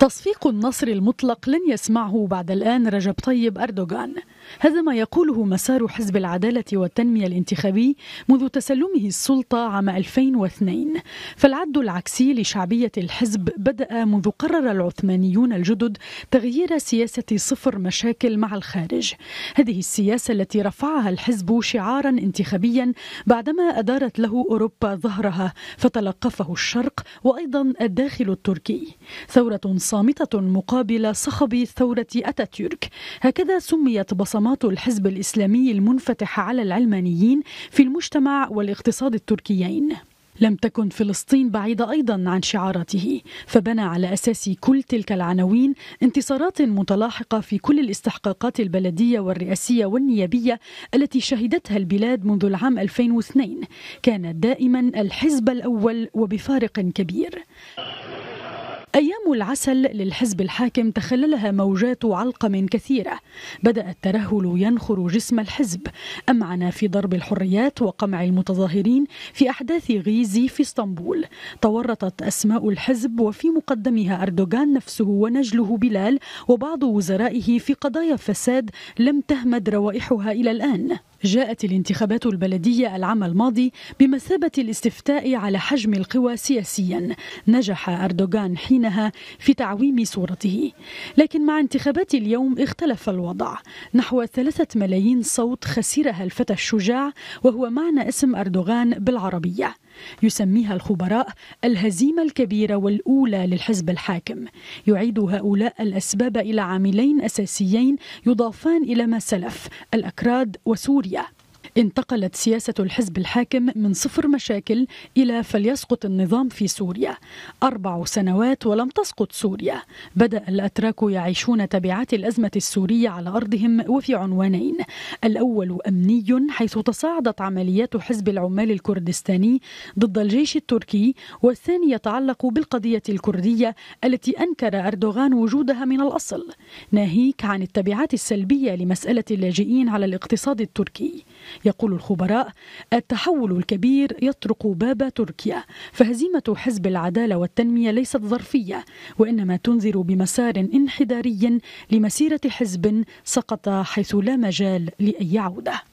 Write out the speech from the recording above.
تصفيق النصر المطلق لن يسمعه بعد الآن رجب طيب أردوغان هذا ما يقوله مسار حزب العدالة والتنمية الانتخابي منذ تسلمه السلطة عام 2002 فالعد العكسي لشعبية الحزب بدأ منذ قرر العثمانيون الجدد تغيير سياسة صفر مشاكل مع الخارج هذه السياسة التي رفعها الحزب شعارا انتخابيا بعدما أدارت له أوروبا ظهرها فتلقفه الشرق وأيضا الداخل التركي ثورة صامتة مقابل صخب ثورة أتاتيرك هكذا سميت بصمات الحزب الإسلامي المنفتح على العلمانيين في المجتمع والاقتصاد التركيين لم تكن فلسطين بعيدة أيضا عن شعاراته فبنى على أساس كل تلك العناوين انتصارات متلاحقة في كل الاستحقاقات البلدية والرئاسية والنيابية التي شهدتها البلاد منذ العام 2002 كان دائما الحزب الأول وبفارق كبير أيام العسل للحزب الحاكم تخللها موجات علقم كثيرة بدأ الترهل ينخر جسم الحزب أمعنا في ضرب الحريات وقمع المتظاهرين في أحداث غيزي في اسطنبول تورطت أسماء الحزب وفي مقدمها أردوغان نفسه ونجله بلال وبعض وزرائه في قضايا فساد لم تهمد روائحها إلى الآن جاءت الانتخابات البلدية العام الماضي بمثابة الاستفتاء على حجم القوى سياسيا نجح أردوغان حينها في تعويم صورته لكن مع انتخابات اليوم اختلف الوضع نحو ثلاثة ملايين صوت خسرها الفتى الشجاع وهو معنى اسم أردوغان بالعربية يسميها الخبراء الهزيمة الكبيرة والأولى للحزب الحاكم يعيد هؤلاء الأسباب إلى عاملين أساسيين يضافان إلى ما سلف الأكراد وسوريا انتقلت سياسة الحزب الحاكم من صفر مشاكل إلى فليسقط النظام في سوريا أربع سنوات ولم تسقط سوريا بدأ الأتراك يعيشون تبعات الأزمة السورية على أرضهم وفي عنوانين الأول أمني حيث تصاعدت عمليات حزب العمال الكردستاني ضد الجيش التركي والثاني يتعلق بالقضية الكردية التي أنكر أردوغان وجودها من الأصل ناهيك عن التبعات السلبية لمسألة اللاجئين على الاقتصاد التركي يقول الخبراء التحول الكبير يطرق باب تركيا فهزيمة حزب العدالة والتنمية ليست ظرفية وإنما تنذر بمسار انحداري لمسيرة حزب سقط حيث لا مجال لأي عودة